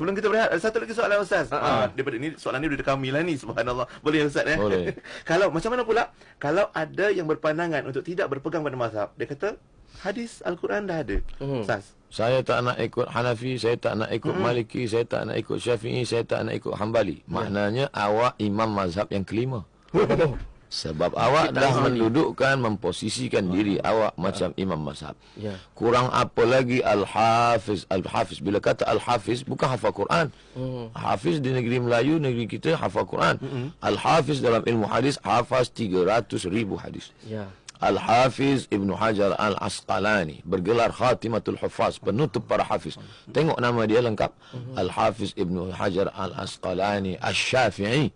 Sebelum kita berehat, ada satu lagi soalan Ustaz. Uh-huh. Ha, ha. Ah, daripada ini, soalan ini daripada kami lah ni, subhanallah. Boleh Ustaz ya. Boleh. kalau, macam mana pula, kalau ada yang berpandangan untuk tidak berpegang pada mazhab, dia kata, hadis Al-Quran dah ada. Hmm. Ustaz. Uh-huh. Saya tak nak ikut Hanafi, saya tak nak ikut uh-huh. Maliki, saya tak nak ikut Syafi'i, saya tak nak ikut Hanbali. Ya. Maknanya, uh-huh. awak imam mazhab yang kelima. Oh. Sebab awak kita dah mendudukkan, memposisikan wow. Ah. diri awak macam uh. imam mazhab. Yeah. Kurang apa lagi Al-Hafiz. Al-Hafiz. Bila kata Al-Hafiz, bukan hafal Quran. Uh. Hafiz di negeri Melayu, negeri kita hafal Quran. Uh hmm. -huh. Al-Hafiz dalam ilmu hadis, hafaz 300 ribu hadis. Yeah. Al-Hafiz Ibn Hajar Al-Asqalani Bergelar Khatimatul Hufaz Penutup para Hafiz Tengok nama dia lengkap Al-Hafiz Ibn Hajar Al-Asqalani Al-Syafi'i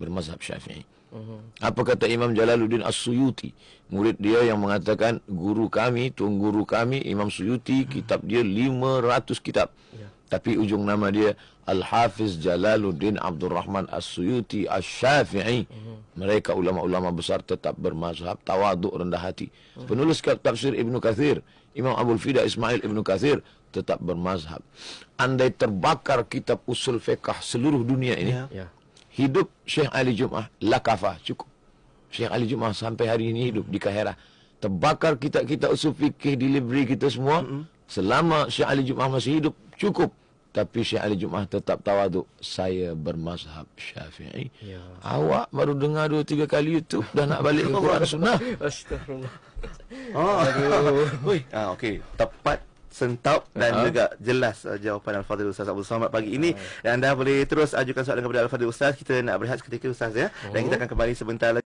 Bermazhab Syafi'i Apa kata Imam Jalaluddin As-Suyuti Murid dia yang mengatakan Guru kami, Tuan Guru kami Imam Suyuti Kitab dia 500 kitab ya. Tapi ujung nama dia Al-Hafiz Jalaluddin Abdul Rahman As-Suyuti Al-Syafi'i mereka ulama-ulama besar tetap bermazhab tawaduk rendah hati. Penulis kitab tafsir Ibn Kathir, Imam Abdul Fida Ismail Ibn Kathir tetap bermazhab. Andai terbakar kitab usul fiqah seluruh dunia ini, ya. ya. hidup Syekh Ali Jum'ah lakafah cukup. Syekh Ali Jum'ah sampai hari ini hidup di Kaherah. Terbakar kitab-kitab usul fiqah di library kita semua, selama Syekh Ali Jum'ah masih hidup cukup. Tapi Syekh Ali Jumah tetap tawaduk Saya bermazhab syafi'i ya. Awak baru dengar dua tiga kali YouTube Dah nak balik ke Quran Sunnah Astagfirullah oh. Ah. ah, Okey, tepat sentap dan uh-huh. juga jelas uh, jawapan Al-Fadhil Ustaz Abdul Samad pagi ini uh-huh. dan anda boleh terus ajukan soalan kepada Al-Fadhil Ustaz kita nak berehat seketika Ustaz ya uh-huh. dan oh. kita akan kembali sebentar lagi